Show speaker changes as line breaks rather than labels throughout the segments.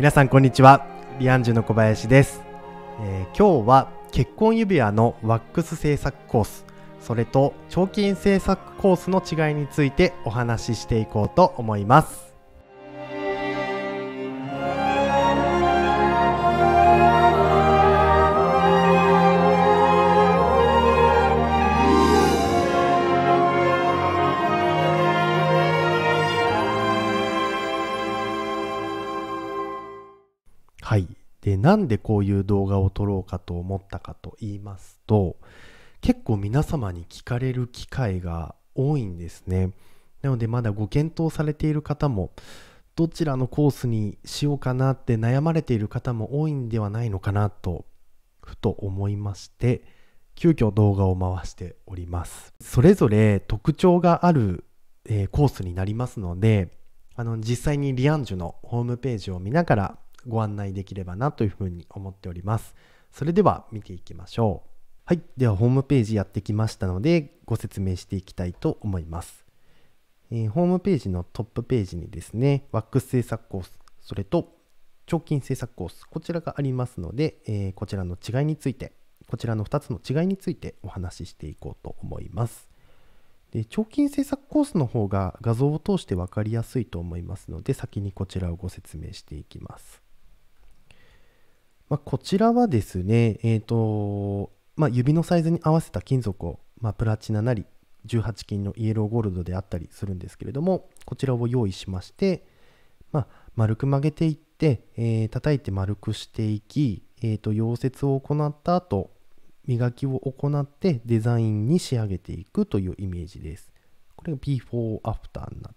皆さんこんにちはリアンジュの小林です、えー、今日は結婚指輪のワックス製作コースそれと彫金制作コースの違いについてお話ししていこうと思いますで、なんでこういう動画を撮ろうかと思ったかと言いますと、結構皆様に聞かれる機会が多いんですね。なのでまだご検討されている方も、どちらのコースにしようかなって悩まれている方も多いんではないのかなと、ふと思いまして、急遽動画を回しております。それぞれ特徴がある、えー、コースになりますので、あの実際にリアンジュのホームページを見ながらご案内できればなというふうに思っております。それでは見ていきましょう。はい。ではホームページやってきましたのでご説明していきたいと思います。えー、ホームページのトップページにですね、ワックス制作コース、それと彫金制作コース、こちらがありますので、えー、こちらの違いについて、こちらの2つの違いについてお話ししていこうと思います。で彫金制作コースの方が画像を通して分かりやすいと思いますので、先にこちらをご説明していきます。まあ、こちらはですね、えーとまあ、指のサイズに合わせた金属を、まあ、プラチナなり18金のイエローゴールドであったりするんですけれどもこちらを用意しまして、まあ、丸く曲げていって、えー、叩いて丸くしていき、えー、と溶接を行った後磨きを行ってデザインに仕上げていくというイメージです。これが P4 アフターになっ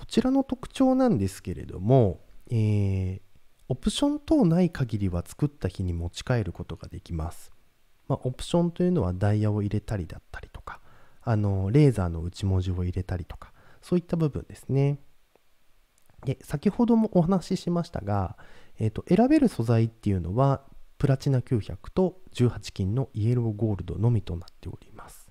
こちらの特徴なんですけれども、えー、オプション等ない限りは作った日に持ち帰ることができます。まあ、オプションというのはダイヤを入れたりだったりとか、あのレーザーの内文字を入れたりとか、そういった部分ですね。で先ほどもお話ししましたが、えーと、と選べる素材っていうのはプラチナ900と18金のイエローゴールドのみとなっております。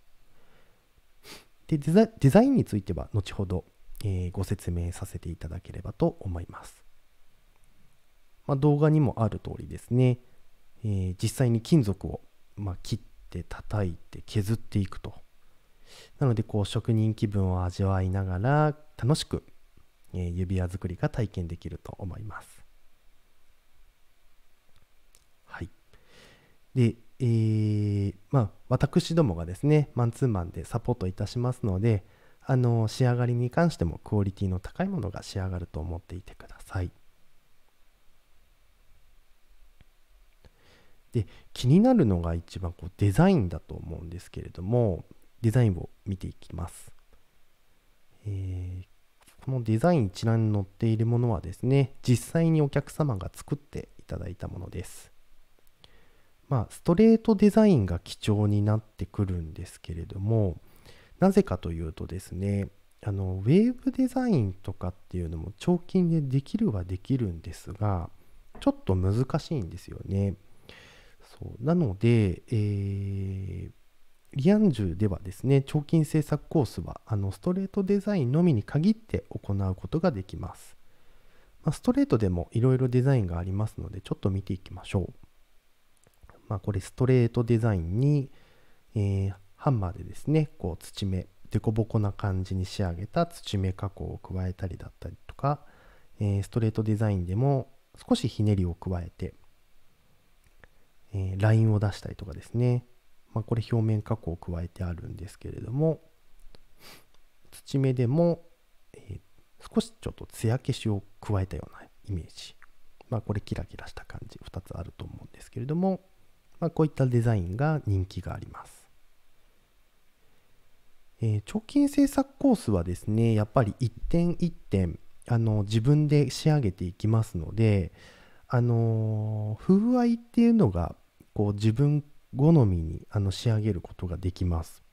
でデザインについては後ほどえー、ご説明させていただければと思います。まあ、動画にもある通りですね、えー、実際に金属を、まあ、切って叩いて削っていくと。なのでこう職人気分を味わいながら楽しく、えー、指輪作りが体験できると思います。はい。で、えー、まあ私どもがですね、マンツーマンでサポートいたしますので、あの仕上がりに関してもクオリティの高いものが仕上がると思っていてください。で気になるのが一番こうデザインだと思うんですけれどもデザインを見ていきます、えー、このデザイン一覧に載っているものはですね実際にお客様が作っていただいたものですまあストレートデザインが基調になってくるんですけれどもなぜかというとですねあのウェーブデザインとかっていうのも彫金でできるはできるんですがちょっと難しいんですよね。そうなので、えー、リアンジュではですね彫金制作コースはあのストレートデザインのみに限って行うことができます。まあ、ストレートでもいろいろデザインがありますのでちょっと見ていきましょう。まあ、これストレートデザインに、えー、ハンマーでですねこう土目凸凹な感じに仕上げた土目加工を加えたりだったりとか、えー、ストレートデザインでも少しひねりを加えて、えー、ラインを出したりとかですね、まあ、これ表面加工を加えてあるんですけれども土目でも、えー、少しちょっと艶消しを加えたようなイメージ、まあ、これキラキラした感じ2つあると思うんですけれども、まあ、こういったデザインが人気があります。えー、長制作コースはですねやっぱり一点一点あの自分で仕上げていきますのであのー、風合いっていうのがこう自分好みにあの仕上げることができます。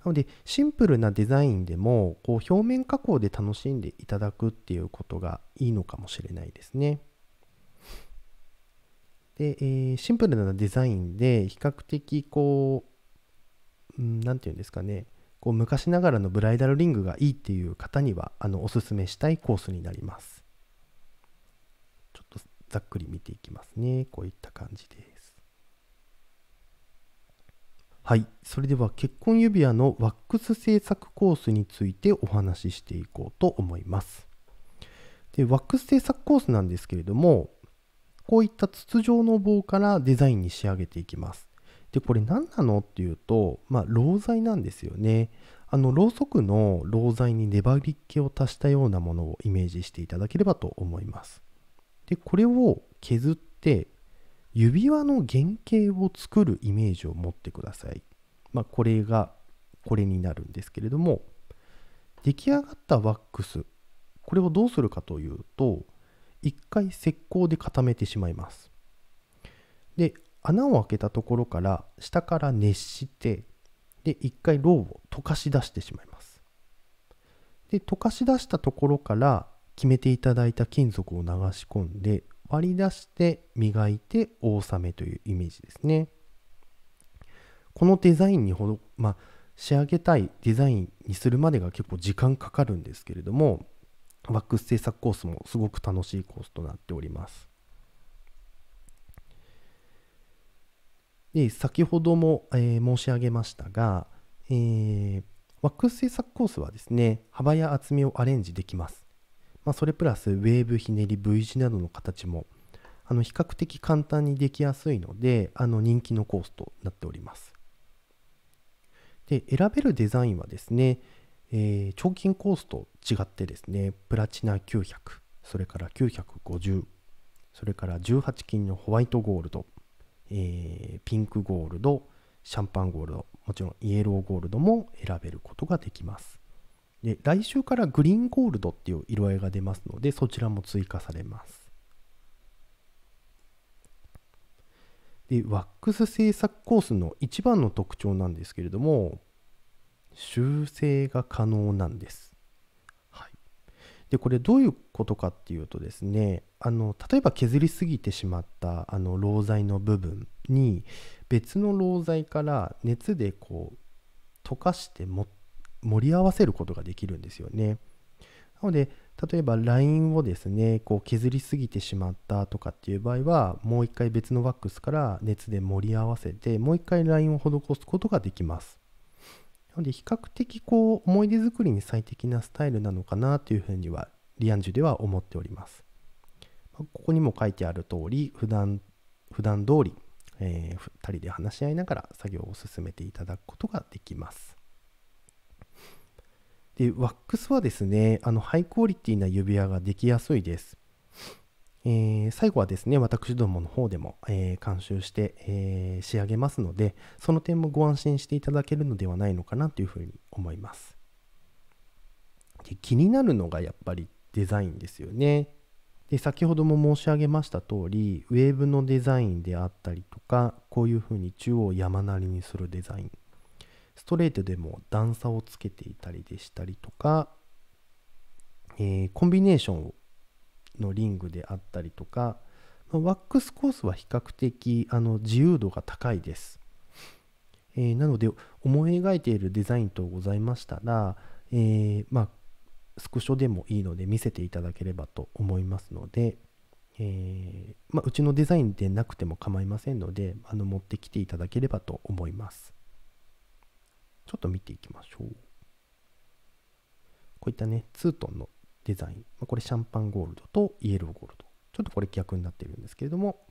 なのでシンプルなデザインでもこう表面加工で楽しんでいただくっていうことがいいのかもしれないですね。で、えー、シンプルなデザインで比較的こう何て言うんですかねこう昔ながらのブライダルリングがいいっていう方にはあのおすすめしたいコースになりますちょっとざっくり見ていきますねこういった感じですはいそれでは結婚指輪のワックス製作コースについてお話ししていこうと思いますでワックス製作コースなんですけれどもこういった筒状の棒からデザインに仕上げていきますでこれ何なのっていうと、まあ、ろう剤なんですよね。あのろうそくのろう剤に粘り気を足したようなものをイメージしていただければと思います。でこれを削って指輪の原型を作るイメージを持ってください。まあ、これがこれになるんですけれども出来上がったワックスこれをどうするかというと一回石膏で固めてしまいます。で穴を開けたところから下から熱してで一回ロウを溶かし出してしまいますで溶かし出したところから決めていただいた金属を流し込んで割り出して磨いてさめというイメージですねこのデザインにほど、まあ、仕上げたいデザインにするまでが結構時間かかるんですけれどもワックス製作コースもすごく楽しいコースとなっておりますで、先ほども、えー、申し上げましたが、えー、ワックス製作コースはですね、幅や厚みをアレンジできます。まあ、それプラスウェーブ、ひねり、V 字などの形もあの比較的簡単にできやすいのであの人気のコースとなっております。で選べるデザインはですね、えー、彫金コースと違ってですねプラチナ900それから950それから18金のホワイトゴールドえー、ピンクゴールド、シャンパンゴールド、もちろんイエローゴールドも選べることができます。で来週からグリーンゴールドっていう色合いが出ますのでそちらも追加されます。でワックス製作コースの一番の特徴なんですけれども修正が可能なんです。でこれどういうことかっていうとですねあの例えば削りすぎてしまったあの溶剤の部分に別の溶剤から熱でこう溶かして盛り合わせることができるんですよね。なので例えばラインをですねこう削りすぎてしまったとかっていう場合はもう一回別のワックスから熱で盛り合わせてもう一回ラインを施すことができます。なので比較的こう思い出作りに最適なスタイルなのかなというふうにはリアンジュでは思っております。ここにも書いてある通り普段普段通り、えー、2人で話し合いながら作業を進めていただくことができます。でワックスはですねあのハイクオリティな指輪ができやすいです。えー、最後はですね、私どもの方でも、えー、監修して、えー、仕上げますので、その点もご安心していただけるのではないのかなというふうに思います。で気になるのがやっぱりデザインですよね。で先ほども申し上げました通り、ウェーブのデザインであったりとか、こういうふうに中央を山なりにするデザイン、ストレートでも段差をつけていたりでしたりとか、えコンビネーションをのリングであったりとか、まワックスコースは比較的あの自由度が高いです、えー、なので思い描いているデザインとございましたら、えー、まあ、スクショでもいいので見せていただければと思いますので、えー、まあ、うちのデザインでなくても構いませんのであの持ってきていただければと思いますちょっと見ていきましょうこういったねツートンのデザイン、これシャンパンゴールドとイエローゴールド。ちょっとこれ逆になってるんですけれども、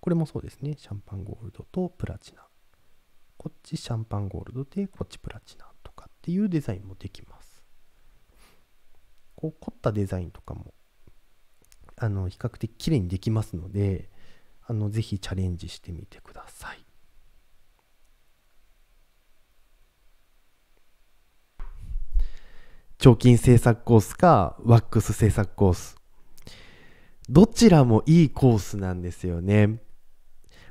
これもそうですね、シャンパンゴールドとプラチナ。こっちシャンパンゴールドで、こっちプラチナとかっていうデザインもできます。こう凝ったデザインとかも、あの、比較的綺麗にできますので、あの、ぜひチャレンジしてみてください。彫金制作コースかワックス製作コースどちらもいいコースなんですよね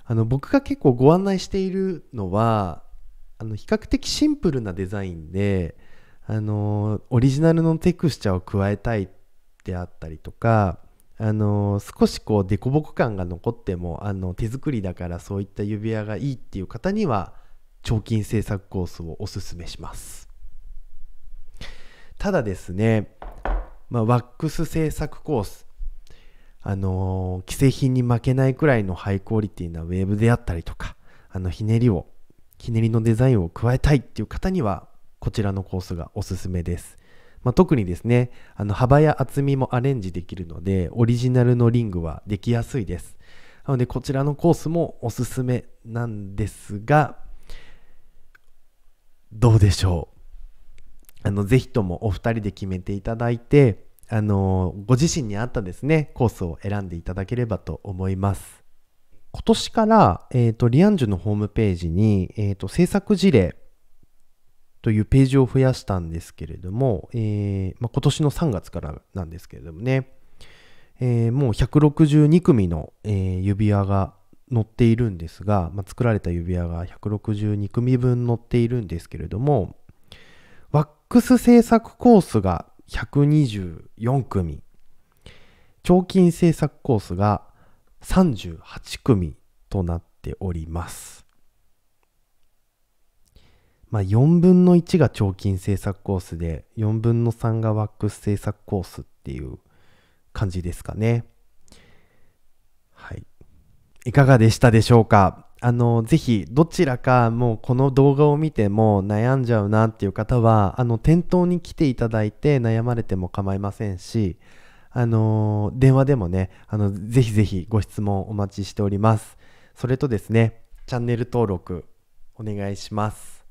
あの僕が結構ご案内しているのはあの比較的シンプルなデザインであのオリジナルのテクスチャを加えたいであったりとかあの少しこう凸凹感が残ってもあの手作りだからそういった指輪がいいっていう方には彫金制作コースをおすすめします。ただですね、まあ、ワックス製作コース、あのー、既製品に負けないくらいのハイクオリティなウェーブであったりとか、あの、ひねりを、ひねりのデザインを加えたいっていう方には、こちらのコースがおすすめです。まあ、特にですね、あの幅や厚みもアレンジできるので、オリジナルのリングはできやすいです。なので、こちらのコースもおすすめなんですが、どうでしょうあの、ぜひともお二人で決めていただいて、あの、ご自身に合ったですね、コースを選んでいただければと思います。今年から、えっ、ー、と、リアンジュのホームページに、えっ、ー、と、制作事例というページを増やしたんですけれども、えー、まあ、今年の3月からなんですけれどもね、えー、もう162組の、えー、指輪が載っているんですが、まあ、作られた指輪が162組分載っているんですけれども、ワックス制作コースが124組、彫金制作コースが38組となっております。まあ、4分の1が彫金制作コースで、4分の3がワックス制作コースっていう感じですかね。はい。いかがでしたでしょうかあのぜひどちらかもうこの動画を見ても悩んじゃうなっていう方はあの店頭に来ていただいて悩まれても構いませんしあの電話でもねあのぜひぜひご質問お待ちしておりますそれとですねチャンネル登録お願いします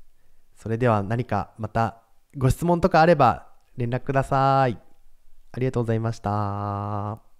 それでは何かまたご質問とかあれば連絡くださいありがとうございました。